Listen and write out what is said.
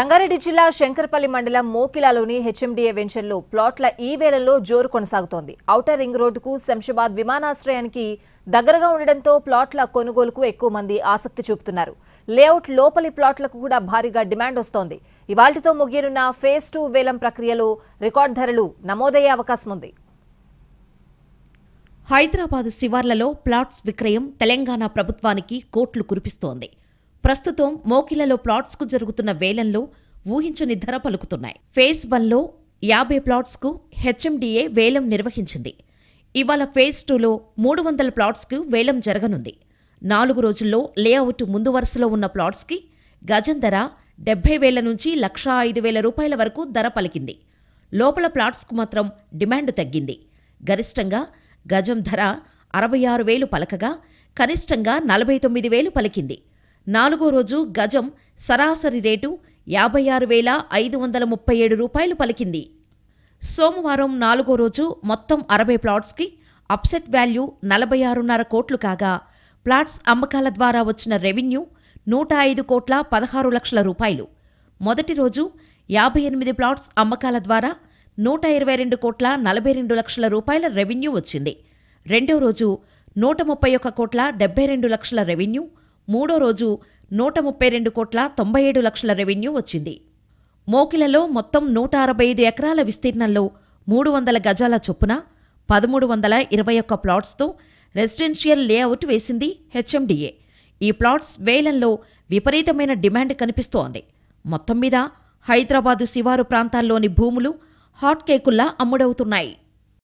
రంగారెడ్డి జిల్లా శంకరపల్లి మండలం మోకిలాలోని హెచ్ఎండిఏ వెంచర్లో ప్లాట్ల ఈ వేలలో జోరు కొనసాగుతోంది ఔటర్ రింగ్ రోడ్డుకు శంషాబాద్ విమానాశ్రయానికి దగ్గరగా ఉండడంతో ప్లాట్ల కొనుగోలుకు ఎక్కువ మంది ఆసక్తి చూపుతున్నారు లేఅవుట్ లోపలి ప్లాట్లకు కూడా భారీగా డిమాండ్ వస్తోంది ఇవాళ్టితో ముగియనున్న ఫేజ్ టూ వేలం ప్రక్రియలో రికార్డ్ ధరలు నమోదయ్యే అవకాశం ఉంది హైదరాబాద్ శివార్లలో ప్లాట్స్ విక్రయం తెలంగాణ ప్రభుత్వానికి కోట్లు కురిపిస్తోంది ప్రస్తుతం మోకిలలో ప్లాట్స్కు జరుగుతున్న వేలంలో ఊహించని ధర పలుకుతున్నాయి ఫేజ్ వన్లో యాభై ప్లాట్స్కు హెచ్ఎండిఏ వేలం నిర్వహించింది ఇవాళ ఫేజ్ టూలో మూడు వందల ప్లాట్స్కు వేలం జరగనుంది నాలుగు రోజుల్లో లేఅవుట్ ముందు వరుసలో ఉన్న ప్లాట్స్కి గజం ధర డెబ్బై వేల నుంచి లక్షా ఐదు వేల రూపాయల వరకు ధర పలికింది లోపల ప్లాట్స్కు మాత్రం డిమాండ్ తగ్గింది గరిష్టంగా గజం ధర అరవై ఆరు వేలు పలకగా కనిష్టంగా నలభై తొమ్మిది వేలు పలికింది నాలుగో రోజు గజం సరాసరి రేటు యాభై ఆరు వేల ఐదు వందల ముప్పై ఏడు రూపాయలు పలికింది సోమవారం నాలుగో రోజు మొత్తం అరవై ప్లాట్స్కి అప్సెట్ వాల్యూ నలభై ఆరున్నర కోట్లు కాగా ప్లాట్స్ అమ్మకాల ద్వారా వచ్చిన రెవెన్యూ నూట ఐదు కోట్ల పదహారు లక్షల రూపాయలు మొదటి రోజు యాభై ఎనిమిది ప్లాట్స్ అమ్మకాల ద్వారా నూట ఇరవై రెండు కోట్ల నలభై రెండు లక్షల రూపాయల రెవెన్యూ వచ్చింది రెండో రోజు నూట ముప్పై ఒక్క కోట్ల డెబ్బై రెండు లక్షల రెవెన్యూ మూడో రోజు నూట ముప్పై రెండు కోట్ల తొంభై ఏడు లక్షల రెవెన్యూ వచ్చింది మోకిలలో మొత్తం నూట అరవై ఐదు ఎకరాల విస్తీర్ణంలో మూడు వందల గజాల చొప్పున పదమూడు వందల ఇరవై ఒక్క ప్లాట్స్తో రెసిడెన్షియల్ లేఅవుట్ వేసింది హెచ్ఎండిఏ ఈ ప్లాట్స్ వేలంలో విపరీతమైన డిమాండ్ కనిపిస్తోంది మొత్తం మీద హైదరాబాదు శివారు ప్రాంతాల్లోని భూములు హాట్ కేకుల్లా అమ్ముడవుతున్నాయి